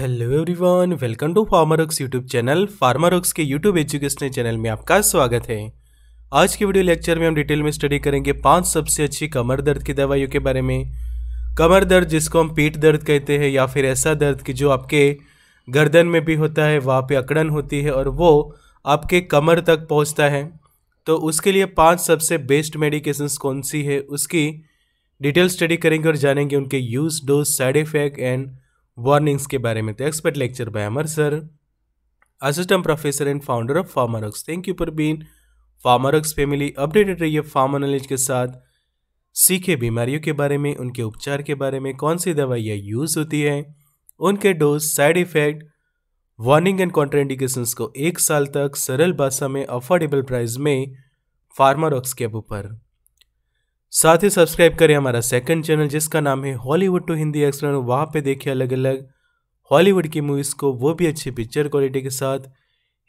hello everyone welcome to Pharmarocks YouTube channel Pharmarocks के YouTube educational channel में आपका स्वागत है आज के वीडियो लेक्चर में हम डिटेल में स्टडी करेंगे पांच सबसे अच्छी कमर दर्द की दवाइयों के बारे में कमर दर्द जिसको हम पीठ दर्द कहते हैं या फिर ऐसा दर्द कि जो आपके गर्दन में भी होता है वहाँ पर अकड़न होती है और वो आपके कमर तक पहुँचता है तो उसके लिए पाँच सबसे बेस्ट मेडिकेशन कौन सी है उसकी डिटेल स्टडी करेंगे और जानेंगे उनके use dose side effect and warnings के बारे में तो expert lecture by Amar sir assistant professor and founder of Pharmarx thank you for being Pharmarx family updated रहिए फार्मर नॉलेज के साथ सीखे बीमारियों के बारे में उनके उपचार के बारे में कौन सी दवाइयाँ यूज़ होती हैं उनके dose side effect warning and contraindication को एक साल तक सरल भाषा में अफोर्डेबल प्राइस में फार्मारॉक्स के ऊपर साथ ही सब्सक्राइब करें हमारा सेकंड चैनल जिसका नाम है हॉलीवुड टू हिंदी एक्सप्लेन वहाँ पे देखिए अलग अलग हॉलीवुड की मूवीज़ को वो भी अच्छी पिक्चर क्वालिटी के साथ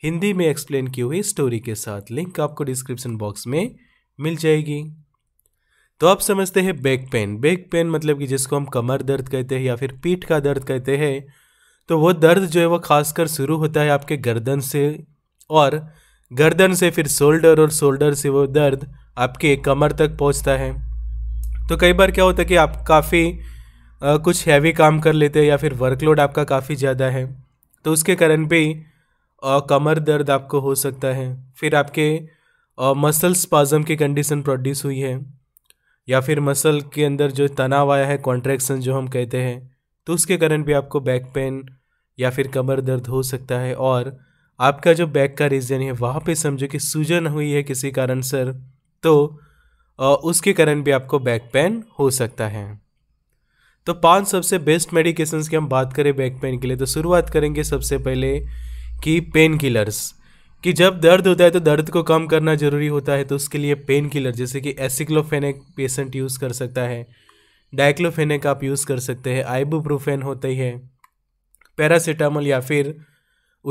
हिंदी में एक्सप्लेन की हुई स्टोरी के साथ लिंक आपको डिस्क्रिप्शन बॉक्स में मिल जाएगी तो आप समझते हैं बैक पेन बैक पेन मतलब कि जिसको हम कमर दर्द कहते हैं या फिर पीठ का दर्द कहते हैं तो वो दर्द जो है वो खासकर शुरू होता है आपके गर्दन से और गर्दन से फिर शोल्डर और शोल्डर से वो दर्द आपके कमर तक पहुंचता है तो कई बार क्या होता है कि आप काफ़ी कुछ हैवी काम कर लेते हैं या फिर वर्कलोड आपका काफ़ी ज़्यादा है तो उसके कारण भी आ, कमर दर्द आपको हो सकता है फिर आपके मसल स्पाजम की कंडीशन प्रोड्यूस हुई है या फिर मसल के अंदर जो तनाव आया है कॉन्ट्रैक्शन जो हम कहते हैं तो उसके कारण भी आपको बैक पेन या फिर कमर दर्द हो सकता है और आपका जो बैक का रीज़न है वहाँ पे समझो कि सूजन हुई है किसी कारण सर तो उसके कारण भी आपको बैक पेन हो सकता है तो पांच सबसे बेस्ट मेडिकेशंस की हम बात करें बैक पेन के लिए तो शुरुआत करेंगे सबसे पहले कि पेन किलर्स कि जब दर्द होता है तो दर्द को कम करना ज़रूरी होता है तो उसके लिए पेन किलर जैसे कि एसिक्लोफेनिक पेशेंट यूज़ कर सकता है डाइक्लोफेनिक आप यूज़ कर सकते हैं आइबुप्रोफेन होता ही है पैरासीटामोल या फिर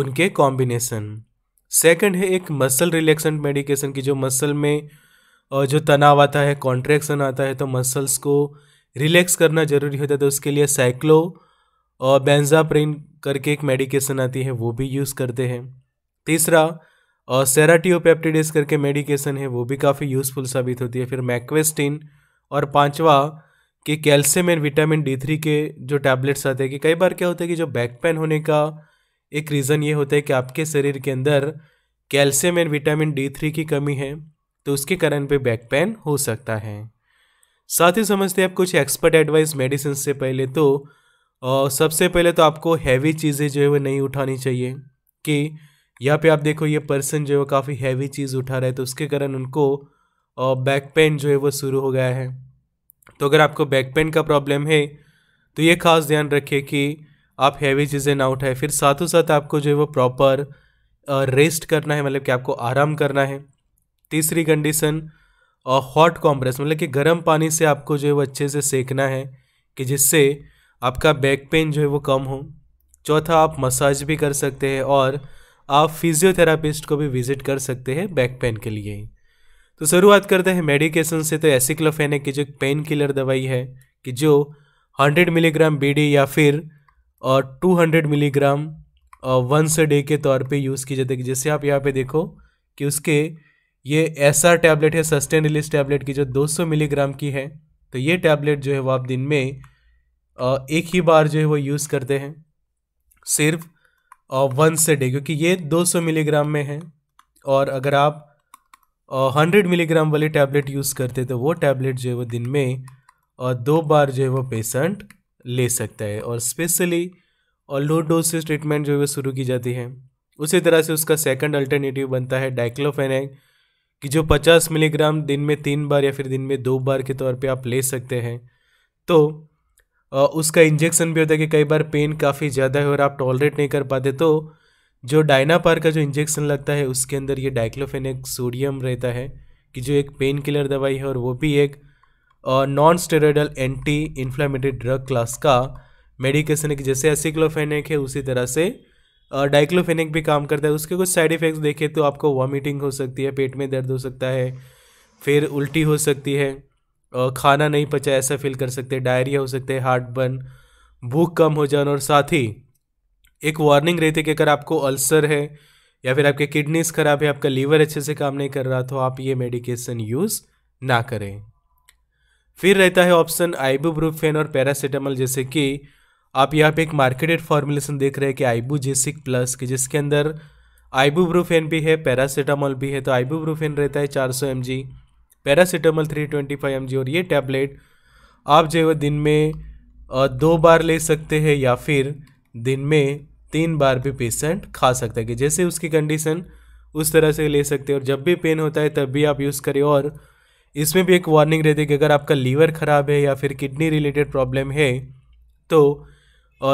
उनके कॉम्बिनेसन सेकंड है एक मसल रिलैक्सेंट मेडिकेशन की जो मसल में जो तनाव आता है कॉन्ट्रैक्शन आता है तो मसल्स को रिलैक्स करना ज़रूरी होता है तो उसके लिए साइक्लो और बेंजाप्रिन करके एक मेडिकेशन आती है वो भी यूज़ करते हैं तीसरा और सेराटियोपेप्टिडिस करके मेडिकेशन है वो भी काफ़ी यूज़फुल साबित होती है फिर मैक्वेस्टिन और पांचवा कि calcium and vitamin D three के जो टैबलेट्स आते हैं कि कई बार क्या होता है कि जो बैक पेन होने का एक रीज़न ये होता है कि आपके शरीर के अंदर calcium and vitamin D three की कमी है तो उसके कारण पे बैक पेन हो सकता है साथ ही समझते हैं आप कुछ एक्सपर्ट एडवाइस मेडिसिन से पहले तो और सबसे पहले तो आपको हैवी चीज़ें जो है वो नहीं उठानी चाहिए कि यहाँ पे आप देखो ये पर्सन जो है वो काफ़ी हैवी चीज़ उठा रहा है तो उसके कारण उनको बैक पेन जो है वो शुरू हो गया है तो अगर आपको बैक पेन का प्रॉब्लम है तो ये खास ध्यान रखें कि आप हैवी चीज़ें ना उठाएं फिर साथ साथ आपको जो है वो प्रॉपर रेस्ट करना है मतलब कि आपको आराम करना है तीसरी कंडीशन और हॉट कॉम्प्रेस मतलब कि गर्म पानी से आपको जो है वो अच्छे से सेकना है कि जिससे आपका बैक पेन जो है वो कम हो चौथा आप मसाज भी कर सकते हैं और आप फिजियोथेरापिस्ट को भी विज़िट कर सकते हैं बैक पेन के लिए तो शुरुआत करते हैं मेडिकेशन से तो एसिक्लोफेनिक की जो पेन किलर दवाई है कि जो 100 मिलीग्राम बीडी या फिर और 200 मिलीग्राम वंस डे के तौर पे यूज़ की जाती है जैसे आप यहाँ पे देखो कि उसके ये ऐसा टैबलेट है सस्टेन रिलीज टैबलेट की जो 200 मिलीग्राम की है तो ये टैबलेट जो है वो आप दिन में एक ही बार जो है वो यूज़ करते हैं सिर्फ वन ए डे क्योंकि ये 200 मिलीग्राम में है और अगर आप हंड्रेड मिलीग्राम वाले टैबलेट यूज़ करते तो वो टैबलेट जो है वो दिन में दो बार जो है वो पेशेंट ले सकता है और स्पेशली और लो डोज से ट्रीटमेंट जो है वो शुरू की जाती है उसी तरह से उसका सेकंड अल्टरनेटिव बनता है डाइक्लोफेनेक कि जो 50 मिलीग्राम दिन में तीन बार या फिर दिन में दो बार के तौर पे आप ले सकते हैं तो उसका इंजेक्शन भी होता है कि कई बार पेन काफ़ी ज़्यादा है और आप टॉलरेट नहीं कर पाते तो जो डायनापार का जो इंजेक्शन लगता है उसके अंदर ये डाइक्लोफेनिक सोडियम रहता है कि जो एक पेन किलर दवाई है और वो भी एक non steroidal anti inflammatory drug class का मेडिकेशन है कि जैसे एसिक्लोफेनिक है उसी तरह से डाइक्लोफेनिक भी काम करता है उसके कुछ साइड इफ़ेक्ट्स देखें तो आपको वॉमिटिंग हो सकती है पेट में दर्द हो सकता है फिर उल्टी हो सकती है खाना नहीं पचा ऐसा फील कर सकते हैं डायरिया हो सकते हैं हार्ट बर्न भूख कम हो जाना और साथ ही एक वार्निंग रहती है कि अगर आपको अल्सर है या फिर आपके किडनीज ख़राब है आपका लीवर अच्छे से काम नहीं कर रहा तो आप ये मेडिकेशन यूज़ ना करें फिर रहता है ऑप्शन आइबूब्रूफेन और पैरासीटामल जैसे कि आप यहाँ पे एक मार्केटेड फॉर्मुलेशन देख रहे हैं कि आईबू जेसिक प्लस के जिसके अंदर आइबूब्रूफेन भी है पैरासीटामोल भी है तो आइबूब्रूफेन रहता है 400 सौ M G paracetamol three twenty five M G और ये टैबलेट आप जो है दिन में दो बार ले सकते हैं या फिर दिन में तीन बार भी पेशेंट खा सकता है कि जैसे उसकी कंडीशन उस तरह से ले सकते हैं और जब भी पेन होता है तब भी आप यूज़ करें और इसमें भी एक वार्निंग रहती है कि अगर आपका लीवर ख़राब है या फिर किडनी रिलेटेड प्रॉब्लम है तो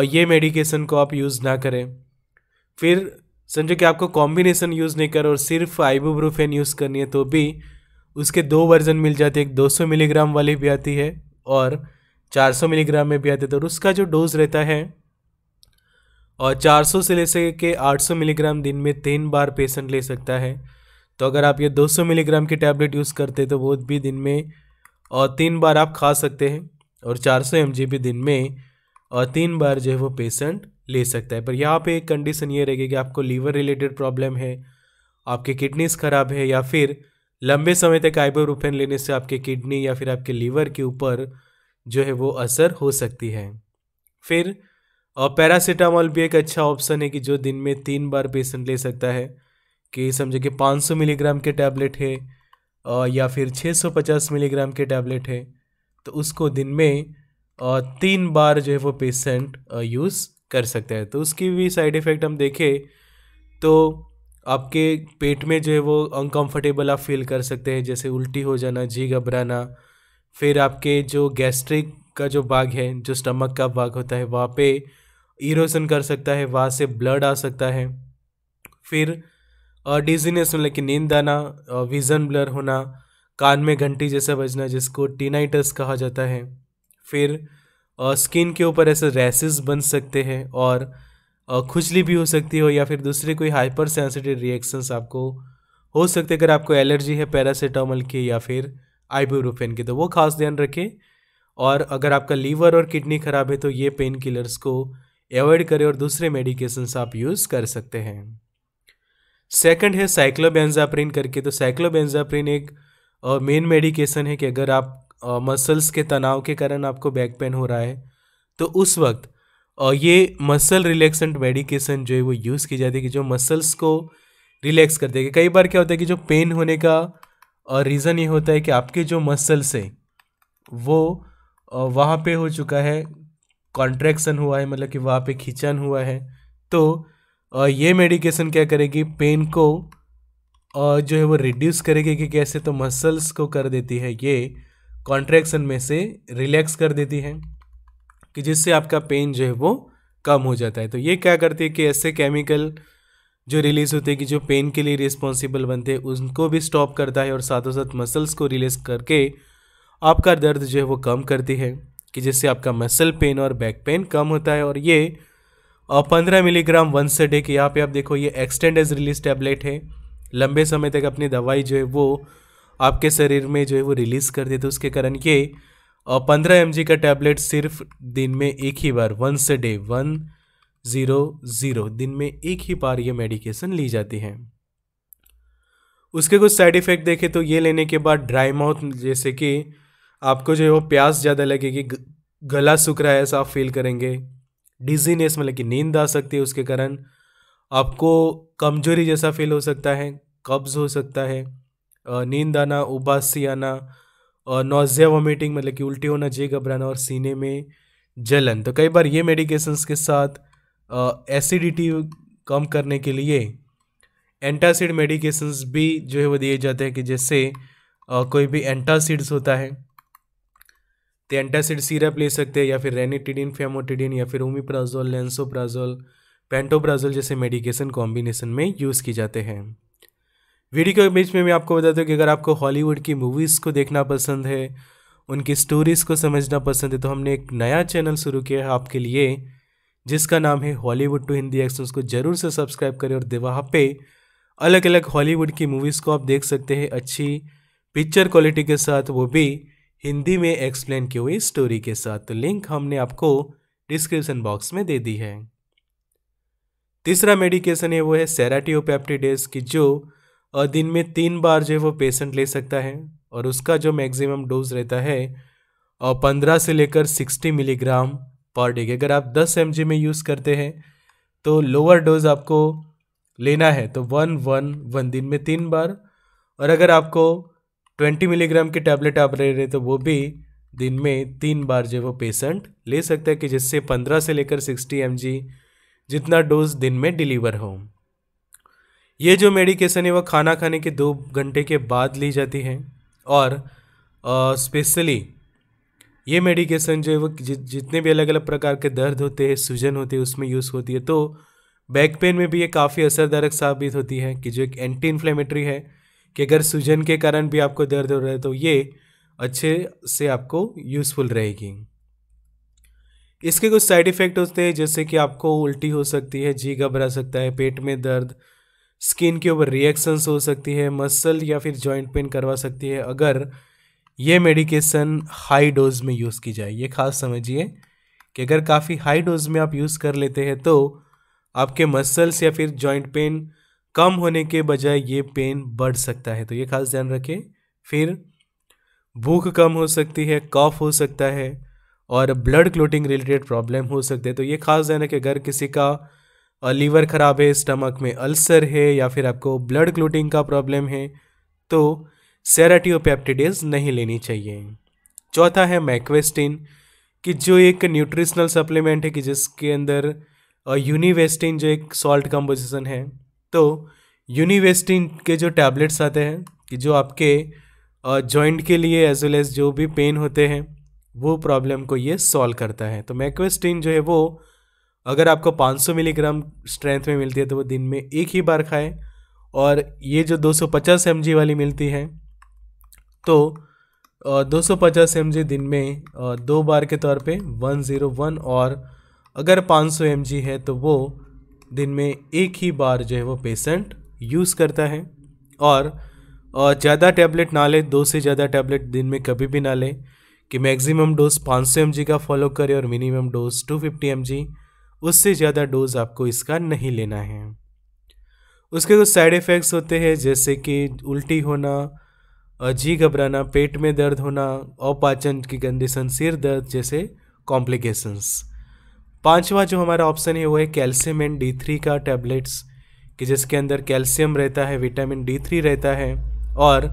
ये मेडिकेशन को आप यूज़ ना करें फिर समझो कि आपको कॉम्बिनेशन यूज़ नहीं कर और सिर्फ आइबोब्रोफेन यूज़ करनी है तो भी उसके दो वर्जन मिल जाते हैं एक 200 मिलीग्राम वाली भी आती है और 400 मिलीग्राम में भी आती है तो उसका जो डोज रहता है और 400 से ले सके आठ 800 मिलीग्राम दिन में तीन बार पेशेंट ले सकता है तो अगर आप ये 200 मिलीग्राम की टैबलेट यूज़ करते तो वो भी दिन में और तीन बार आप खा सकते हैं और चार एम भी दिन में और तीन बार जो है वो पेशेंट ले सकता है पर यहाँ पे एक कंडीशन ये रहेगी कि आपको लीवर रिलेटेड प्रॉब्लम है आपके किडनीज ख़राब है या फिर लंबे समय तक आइबोरूफेन लेने से आपके किडनी या फिर आपके लीवर के ऊपर जो है वो असर हो सकती है फिर और पैरासीटामॉल भी एक अच्छा ऑप्शन है कि जो दिन में तीन बार पेशेंट ले सकता है कि समझो कि 500 मिलीग्राम के टैबलेट है या फिर 650 मिलीग्राम के टैबलेट है तो उसको दिन में तीन बार जो है वो पेशेंट यूज़ कर सकते हैं तो उसकी भी साइड इफ़ेक्ट हम देखें तो आपके पेट में जो है वो अनकंफर्टेबल आप फील कर सकते हैं जैसे उल्टी हो जाना जी घबराना फिर आपके जो गैस्ट्रिक का जो भाग है जो स्टमक का भाग होता है वहाँ पे इरोजन कर सकता है वहाँ से ब्लड आ सकता है फिर डिजीनेस मतलब कि नींद आना विज़न ब्लर होना कान में घंटी जैसा बजना जिसको टीनाइटस कहा जाता है फिर स्किन के ऊपर ऐसे रैसेस बन सकते हैं और खुजली भी हो सकती हो या फिर दूसरे कोई हाइपर सेंसिटिव रिएक्शंस आपको हो सकते अगर आपको एलर्जी है पैरासीटामोल की या फिर आइबोरूफेन की तो वो खास ध्यान रखें और अगर आपका लीवर और किडनी ख़राब है तो ये पेन किलर्स को अवॉइड करें और दूसरे मेडिकेशंस आप यूज़ कर सकते हैं सेकंड है साइक्लोबेंजाप्रिन करके तो साइक्लोबेंजाप्रिन एक मेन मेडिकेशन है कि अगर आप मसल्स के तनाव के कारण आपको बैक पेन हो रहा है तो उस वक्त ये मसल रिलैक्सेंट मेडिकेशन जो है वो यूज़ की जाती है कि जो मसल्स को रिलैक्स कर देगी कई बार क्या होता है कि जो पेन होने का रीज़न ये होता है कि आपके जो मसल्स है वो वहाँ पे हो चुका है कॉन्ट्रैक्शन हुआ है मतलब कि वहाँ पे खींचन हुआ है तो ये मेडिकेशन क्या करेगी पेन को जो है वो रिड्यूस करेगी कि कैसे तो मसल्स को कर देती है ये कॉन्ट्रैक्शन में से रिलैक्स कर देती है कि जिससे आपका पेन जो है वो कम हो जाता है तो ये क्या करती है कि ऐसे केमिकल जो रिलीज होते हैं कि जो पेन के लिए रिस्पॉन्सिबल बनते हैं उनको भी स्टॉप करता है और साथों साथ मसल्स को रिलीज करके आपका दर्द जो है वो कम करती है कि जिससे आपका मसल पेन और बैक पेन कम होता है और ये पंद्रह मिलीग्राम वंस डे के यहाँ पे आप देखो ये एक्सटेंड एज रिलीज टैबलेट है लंबे समय तक अपनी दवाई जो है वो आपके शरीर में जो है वो रिलीज़ कर देते उसके कारण ये पंद्रह एम का टैबलेट सिर्फ दिन में एक ही बार once day one zero zero दिन में एक ही बार ये मेडिकेशन ली जाती है उसके कुछ साइड इफ़ेक्ट देखें तो ये लेने के बाद ड्राई माउथ जैसे कि आपको जो है वो प्यास ज़्यादा लगेगी गला सूख रहा है ऐसा आप फील करेंगे डिजीनेस मतलब कि नींद आ सकती है उसके कारण आपको कमजोरी जैसा फील हो सकता है कब्ज़ हो सकता है नींद आना उबासी आना और नोजिया वॉमिटिंग मतलब कि उल्टी होना जे घबराना और सीने में जलन तो कई बार ये मेडिकेशंस के साथ एसिडिटी कम करने के लिए एंटासिड मेडिकेशंस भी जो है वो दिए जाते हैं कि जैसे आ, कोई भी एंटासिड्स होता है तो एंटासिड सीरप ले सकते हैं या फिर रेनिटिडिन फेमोटिडिन या फिर ओमीप्राजोल लेंसोप्राजोल पेंटोप्राजोल जैसे मेडिकेशन कॉम्बिनेशन में यूज़ किए जाते हैं वीडियो के बीच में मैं आपको बता दूँ कि अगर आपको हॉलीवुड की मूवीज़ को देखना पसंद है उनकी स्टोरीज़ को समझना पसंद है तो हमने एक नया चैनल शुरू किया है आपके लिए जिसका नाम है हॉलीवुड टू हिंदी एक्शन उसको ज़रूर से सब्सक्राइब करें और वहाँ पे अलग अलग हॉलीवुड की मूवीज़ को आप देख सकते हैं अच्छी पिक्चर क्वालिटी के साथ वो भी हिंदी में एक्सप्लेन की हुई स्टोरी के साथ तो लिंक हमने आपको डिस्क्रिप्शन बॉक्स में दे दी है तीसरा मेडिकेशन है वो है सेराटियोपैप्टिडेस की जो और दिन में तीन बार जो है वो पेशेंट ले सकता है और उसका जो मैक्सिमम डोज रहता है और पंद्रह से लेकर सिक्सटी मिलीग्राम पर डे अगर आप दस एम में यूज़ करते हैं तो लोअर डोज आपको लेना है तो वन वन वन दिन में तीन बार और अगर आपको ट्वेंटी मिलीग्राम की टैबलेट आप ले रहे तो वो भी दिन में तीन बार जो वो पेशेंट ले सकता है कि जिससे पंद्रह से लेकर सिक्सटी एम जितना डोज दिन में डिलीवर हो ये जो मेडिकेशन है वह खाना खाने के दो घंटे के बाद ली जाती है और स्पेशली ये मेडिकेशन जो है वो जितने भी अलग अलग प्रकार के दर्द होते हैं सूजन होते है उसमें यूज़ होती है तो बैक पेन में भी ये काफ़ी असरदारक साबित होती है कि जो एक एंटी इन्फ्लेमेटरी है कि अगर सूजन के कारण भी आपको दर्द हो रहा है तो ये अच्छे से आपको यूज़फुल रहेगी इसके कुछ साइड इफ़ेक्ट होते हैं जैसे कि आपको उल्टी हो सकती है जी घबरा सकता है पेट में दर्द स्किन के ऊपर रिएक्शंस हो सकती है मसल या फिर जॉइंट पेन करवा सकती है अगर ये मेडिकेशन हाई डोज में यूज़ की जाए ये खास समझिए कि अगर काफ़ी हाई डोज में आप यूज़ कर लेते हैं तो आपके मसल्स या फिर जॉइंट पेन कम होने के बजाय ये पेन बढ़ सकता है तो ये खास ध्यान रखें फिर भूख कम हो सकती है कॉफ हो सकता है और ब्लड क्लोटिंग रिलेटेड प्रॉब्लम हो सकते हैं तो ये खास ध्यान रखें अगर किसी का लीवर ख़राब है स्टमक में अल्सर है या फिर आपको ब्लड क्लोटिंग का प्रॉब्लम है तो सेराटियोपैप्टिडेज नहीं लेनी चाहिए चौथा है मैक्वेस्टिन कि जो एक न्यूट्रिशनल सप्लीमेंट है कि जिसके अंदर यूनिवेस्टिन जो एक सॉल्ट कंपोजिशन है तो यूनिवेस्टिन के जो टैबलेट्स आते हैं कि जो आपके जॉइंट के लिए एज वेल एज जो भी पेन होते हैं वो प्रॉब्लम को ये सॉल्व करता है तो मैक्वेस्टिन जो है वो अगर आपको 500 मिलीग्राम स्ट्रेंथ में मिलती है तो वो दिन में एक ही बार खाएं और ये जो 250 सौ वाली मिलती है तो 250 सौ दिन में दो बार के तौर पे 101 और अगर 500 सौ है तो वो दिन में एक ही बार जो है वो पेशेंट यूज़ करता है और ज़्यादा टैबलेट ना ले दो से ज़्यादा टैबलेट दिन में कभी भी ना ले कि मैक्सिमम डोज 500 सौ का फॉलो करें और मिनिमम डोज 250 फिफ्टी उससे ज़्यादा डोज आपको इसका नहीं लेना है उसके कुछ साइड इफ़ेक्ट्स होते हैं जैसे कि उल्टी होना जी घबराना पेट में दर्द होना अपाचन की कंडीशन सिर दर्द जैसे कॉम्प्लिकेशंस पांचवा जो हमारा ऑप्शन है वो है कैल्शियम एंड डी थ्री का टैबलेट्स कि जिसके अंदर कैल्शियम रहता है विटामिन डी थ्री रहता है और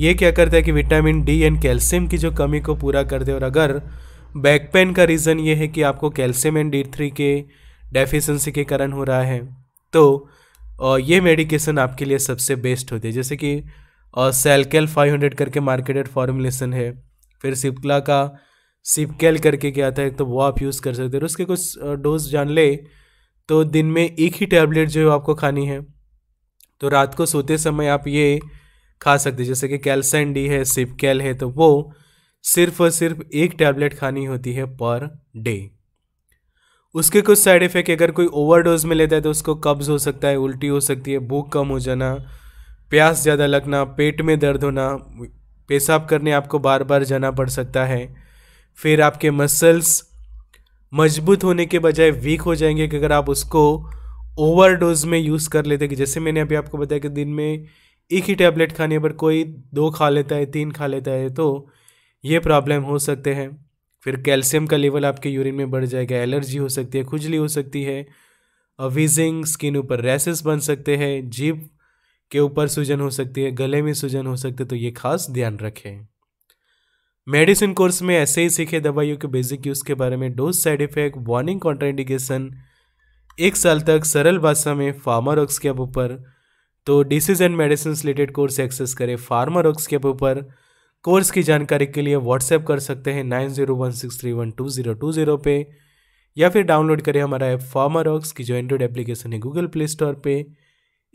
ये क्या करता है कि विटामिन डी एंड कैल्शियम की जो कमी को पूरा कर दे और अगर बैक पेन का रीज़न ये है कि आपको कैल्शियम एंड डी थ्री के डेफिशेंसी के कारण हो रहा है तो ये मेडिकेशन आपके लिए सबसे बेस्ट होती है जैसे कि सेलकेल फाइव हंड्रेड करके मार्केटेड फार्मुलेशन है फिर सिपला का सिपकेल करके क्या आता है तो वो आप यूज़ कर सकते हो उसके कुछ डोज जान ले तो दिन में एक ही टैबलेट जो है आपको खानी है तो रात को सोते समय आप ये खा सकते जैसे कि कैल्सन डी है सिपकेल है तो वो सिर्फ और सिर्फ एक टैबलेट खानी होती है पर डे उसके कुछ साइड इफ़ेक्ट अगर कोई ओवरडोज में लेता है तो उसको कब्ज़ हो सकता है उल्टी हो सकती है भूख कम हो जाना प्यास ज़्यादा लगना पेट में दर्द होना पेशाब करने आपको बार बार जाना पड़ सकता है फिर आपके मसल्स मजबूत होने के बजाय वीक हो जाएंगे कि अगर आप उसको ओवरडोज में यूज़ कर लेते कि जैसे मैंने अभी आपको बताया कि दिन में एक ही टैबलेट खाने पर कोई दो खा लेता है तीन खा लेता है तो ये प्रॉब्लम हो सकते हैं फिर कैल्शियम का लेवल आपके यूरिन में बढ़ जाएगा एलर्जी हो सकती है खुजली हो सकती है अवीजिंग स्किन ऊपर रैसेस बन सकते हैं जीप के ऊपर सूजन हो सकती है गले में सूजन हो सकती है तो ये खास ध्यान रखें मेडिसिन कोर्स में ऐसे ही सीखे दवाइयों के बेसिक यूज़ के बारे में dose side effect warning contraindication एक साल तक सरल भाषा में फार्मर ऑक्स के ऊपर तो disease and medicine related course access करें फार्मर ऑक्स के ऊपर कोर्स की जानकारी के लिए व्हाट्सएप कर सकते हैं nine zero one six three one two zero two zero पे या फिर डाउनलोड करें हमारा ऐप फार्मर ऑक्स की जो एंड्रॉइड एप्लीकेशन है गूगल प्ले स्टोर पे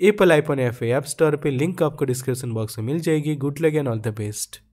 Apple iPhone app app store पे लिंक आपको डिस्क्रिप्शन बॉक्स में मिल जाएगी good luck and all the best